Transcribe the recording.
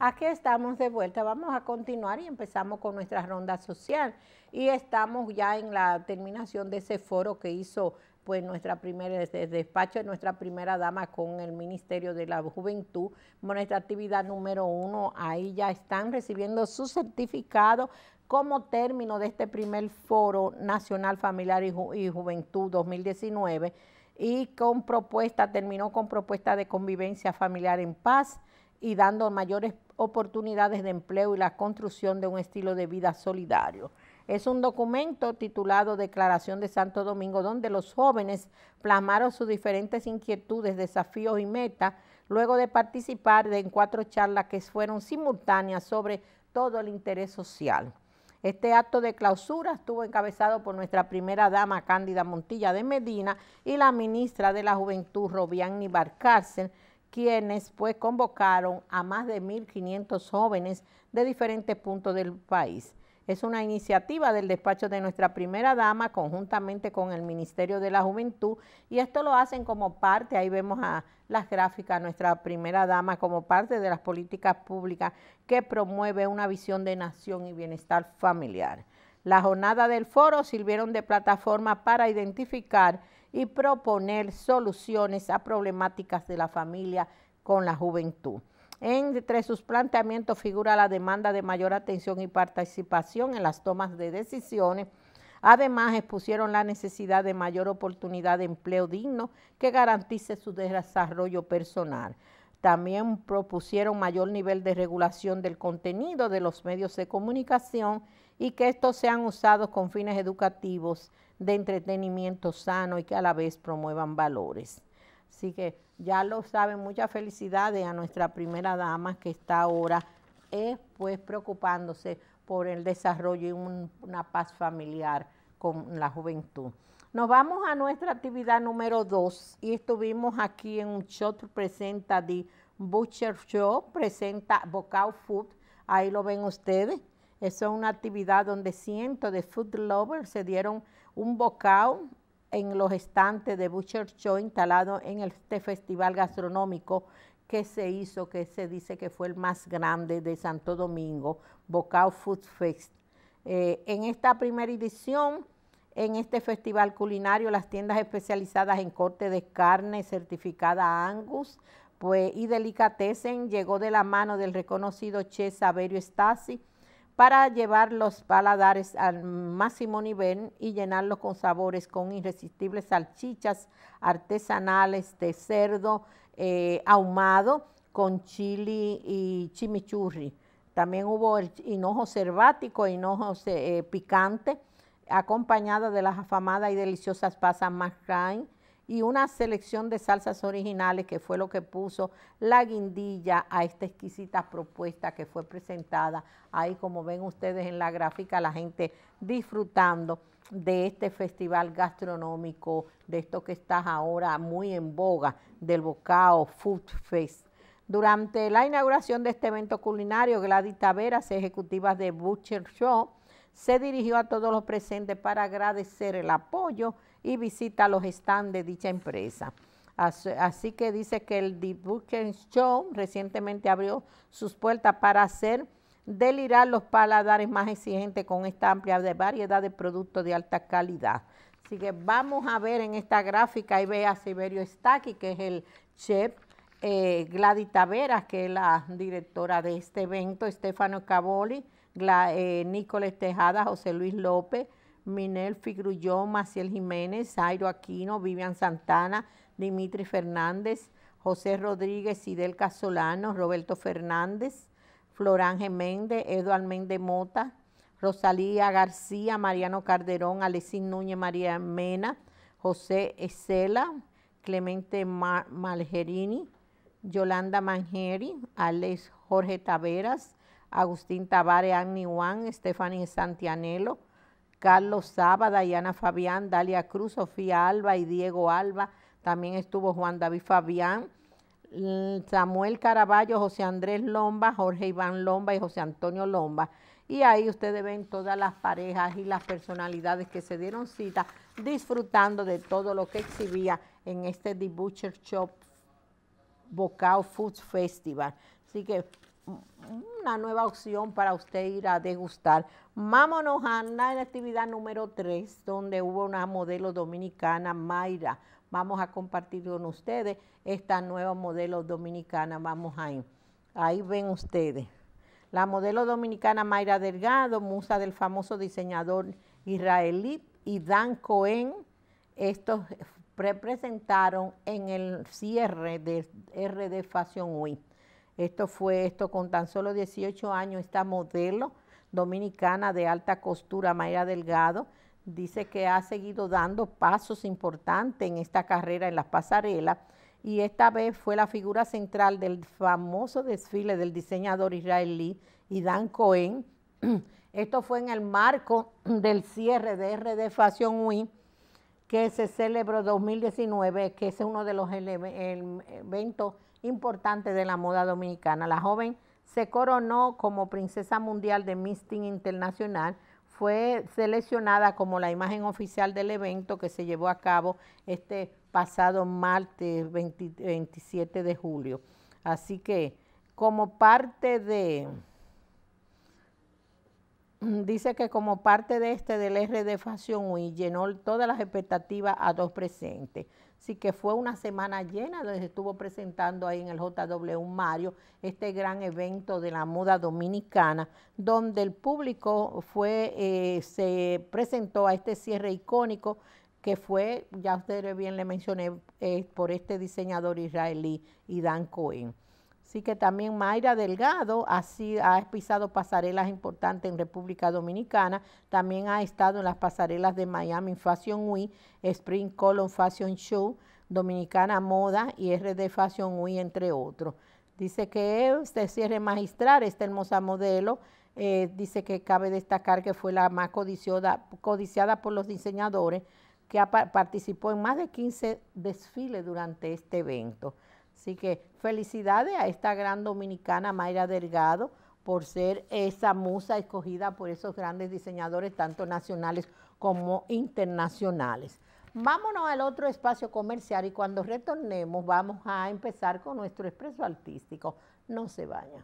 Aquí estamos de vuelta, vamos a continuar y empezamos con nuestra ronda social y estamos ya en la terminación de ese foro que hizo pues nuestra primera, despacho de nuestra primera dama con el Ministerio de la Juventud, nuestra actividad número uno, ahí ya están recibiendo su certificado como término de este primer foro nacional familiar y juventud 2019 y con propuesta, terminó con propuesta de convivencia familiar en paz, y dando mayores oportunidades de empleo y la construcción de un estilo de vida solidario. Es un documento titulado Declaración de Santo Domingo, donde los jóvenes plasmaron sus diferentes inquietudes, desafíos y metas, luego de participar en cuatro charlas que fueron simultáneas sobre todo el interés social. Este acto de clausura estuvo encabezado por nuestra primera dama Cándida Montilla de Medina y la ministra de la Juventud Robiani Barcárcel, quienes pues convocaron a más de 1.500 jóvenes de diferentes puntos del país. Es una iniciativa del despacho de nuestra primera dama conjuntamente con el Ministerio de la Juventud y esto lo hacen como parte, ahí vemos a las gráficas, nuestra primera dama como parte de las políticas públicas que promueve una visión de nación y bienestar familiar. La jornada del foro sirvieron de plataforma para identificar y proponer soluciones a problemáticas de la familia con la juventud. Entre sus planteamientos figura la demanda de mayor atención y participación en las tomas de decisiones. Además, expusieron la necesidad de mayor oportunidad de empleo digno que garantice su desarrollo personal. También propusieron mayor nivel de regulación del contenido de los medios de comunicación y que estos sean usados con fines educativos de entretenimiento sano y que a la vez promuevan valores. Así que ya lo saben, muchas felicidades a nuestra primera dama que está ahora eh, pues preocupándose por el desarrollo y una paz familiar con la juventud. Nos vamos a nuestra actividad número dos, y estuvimos aquí en un show presenta de Butcher Show, presenta Vocal Food, ahí lo ven ustedes es una actividad donde cientos de food lovers se dieron un bocado en los estantes de Butcher Show instalado en este festival gastronómico que se hizo, que se dice que fue el más grande de Santo Domingo, Bocado Food Fest. Eh, en esta primera edición, en este festival culinario, las tiendas especializadas en corte de carne certificada Angus pues, y Delicatessen llegó de la mano del reconocido chef Saverio Stasi, para llevar los paladares al máximo nivel y llenarlos con sabores, con irresistibles salchichas artesanales de cerdo eh, ahumado con chili y chimichurri. También hubo el hinojo herbático, hinojo eh, picante, acompañado de las afamadas y deliciosas pasas marrain y una selección de salsas originales que fue lo que puso la guindilla a esta exquisita propuesta que fue presentada. Ahí como ven ustedes en la gráfica, la gente disfrutando de este festival gastronómico, de esto que está ahora muy en boga, del Bocao Food Fest. Durante la inauguración de este evento culinario, Gladys Taveras, ejecutivas de Butcher Show, se dirigió a todos los presentes para agradecer el apoyo y visita a los stands de dicha empresa. Así, que dice que el The Booker Show recientemente abrió sus puertas para hacer delirar los paladares más exigentes con esta amplia variedad de productos de alta calidad. Así que vamos a ver en esta gráfica y ve a Siberio Staki, que es el chef, eh, Taveras, que es la directora de este evento, Stefano Cavoli, eh, Tejada, José Luis López, Minel Figrullón, Maciel Jiménez, Zairo Aquino, Vivian Santana, Dimitri Fernández, José Rodríguez, Idel Casolano, Roberto Fernández, Florange Méndez, Eduard Méndez Mota, Rosalía García, Mariano Calderón, Alexis Núñez, María Mena, José Esela, Clemente Malgerini, Yolanda Mangeri, Alex Jorge Taveras, Agustín Tavares, Annie Juan, Stephanie Santianelo, Carlos Saba, Diana Fabián, Dalia Cruz, Sofía Alba y Diego Alba. También estuvo Juan David Fabián, Samuel Caraballo, José Andrés Lomba, Jorge Iván Lomba y José Antonio Lomba. Y ahí ustedes ven todas las parejas y las personalidades que se dieron cita disfrutando de todo lo que exhibía en este The Butcher Shop Bocao Food Festival. Así que una nueva opción para usted ir a degustar. Vámonos a la actividad número 3, donde hubo una modelo dominicana, Mayra. Vamos a compartir con ustedes esta nueva modelo dominicana. Vamos ahí. Ahí ven ustedes. La modelo dominicana Mayra Delgado, musa del famoso diseñador israelí Dan Cohen. Estos representaron en el cierre de RD Fashion Week. Esto fue esto con tan solo 18 años, esta modelo dominicana de alta costura, Mayra Delgado, dice que ha seguido dando pasos importantes en esta carrera en las pasarelas y esta vez fue la figura central del famoso desfile del diseñador israelí Idan Cohen. Esto fue en el marco del cierre de RD Fashion Week que se celebró 2019, que es uno de los eventos importante de la moda dominicana. La joven se coronó como princesa mundial de Misting Internacional. Fue seleccionada como la imagen oficial del evento que se llevó a cabo este pasado martes 27 de julio. Así que como parte de... Mm, dice que como parte de este del RD Fashion Week llenó todas las expectativas a dos presentes. Así que fue una semana llena donde se estuvo presentando ahí en el JW Mario este gran evento de la moda dominicana, donde el público fue, eh, se presentó a este cierre icónico que fue, ya ustedes bien le mencioné, eh, por este diseñador israelí, Idan Cohen. Así que también Mayra Delgado ha pisado pasarelas importantes en República Dominicana. También ha estado en las pasarelas de Miami Fashion Week, Spring Column Fashion Show, Dominicana Moda y RD Fashion Week, entre otros. Dice que se este cierre magistral esta hermosa modelo. Eh, dice que cabe destacar que fue la más codiciada, por los diseñadores, que participó en más de 15 desfiles durante este evento. Así que felicidades a esta gran dominicana Mayra Delgado por ser esa musa escogida por esos grandes diseñadores, tanto nacionales como internacionales. Vámonos al otro espacio comercial y cuando retornemos vamos a empezar con nuestro expreso artístico. No se vayan.